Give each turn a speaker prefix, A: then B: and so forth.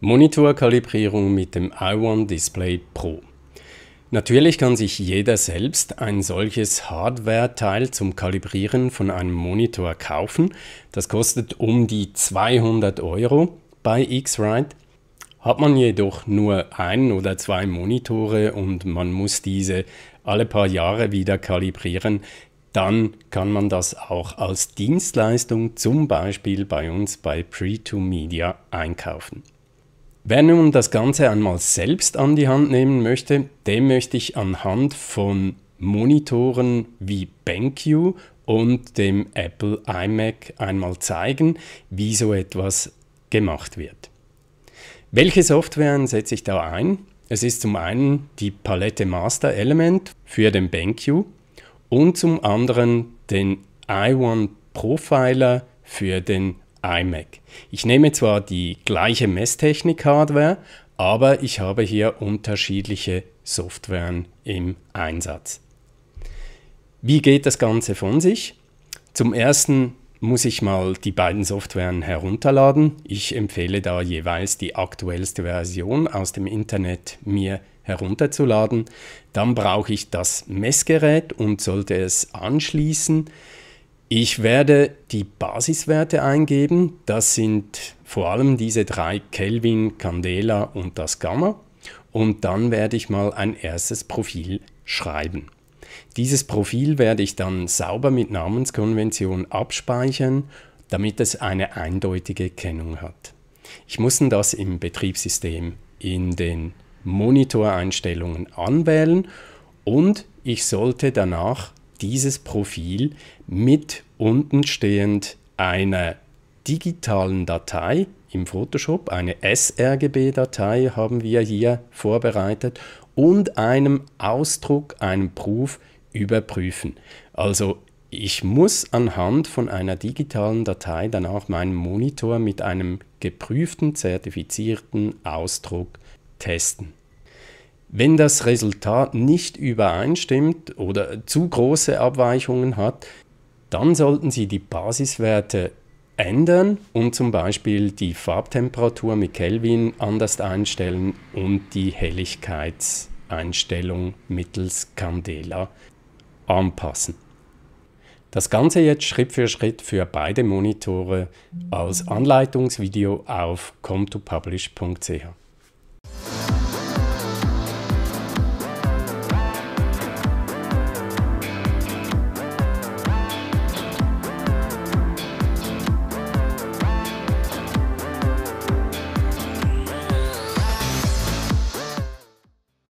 A: Monitorkalibrierung mit dem iOne Display Pro. Natürlich kann sich jeder selbst ein solches Hardware-Teil zum Kalibrieren von einem Monitor kaufen. Das kostet um die 200 Euro bei x Xrite. Hat man jedoch nur ein oder zwei Monitore und man muss diese alle paar Jahre wieder kalibrieren, dann kann man das auch als Dienstleistung zum Beispiel bei uns bei Pre2Media einkaufen. Wer nun das Ganze einmal selbst an die Hand nehmen möchte, dem möchte ich anhand von Monitoren wie BenQ und dem Apple iMac einmal zeigen, wie so etwas gemacht wird. Welche Software setze ich da ein? Es ist zum einen die Palette Master Element für den BenQ und zum anderen den iOne Profiler für den iMac. Ich nehme zwar die gleiche Messtechnik-Hardware, aber ich habe hier unterschiedliche Softwaren im Einsatz. Wie geht das Ganze von sich? Zum ersten muss ich mal die beiden Softwaren herunterladen. Ich empfehle da jeweils die aktuellste Version aus dem Internet mir herunterzuladen. Dann brauche ich das Messgerät und sollte es anschließen. Ich werde die Basiswerte eingeben. Das sind vor allem diese drei Kelvin, Candela und das Gamma. Und dann werde ich mal ein erstes Profil schreiben. Dieses Profil werde ich dann sauber mit Namenskonvention abspeichern, damit es eine eindeutige Kennung hat. Ich muss das im Betriebssystem in den Monitoreinstellungen anwählen und ich sollte danach dieses Profil mit unten stehend einer digitalen Datei im Photoshop, eine sRGB-Datei haben wir hier vorbereitet und einem Ausdruck, einem Proof überprüfen. Also ich muss anhand von einer digitalen Datei dann auch meinen Monitor mit einem geprüften, zertifizierten Ausdruck testen. Wenn das Resultat nicht übereinstimmt oder zu große Abweichungen hat, dann sollten Sie die Basiswerte ändern und zum Beispiel die Farbtemperatur mit Kelvin anders einstellen und die Helligkeitseinstellung mittels Candela anpassen. Das Ganze jetzt Schritt für Schritt für beide Monitore als Anleitungsvideo auf comtopublish.ch.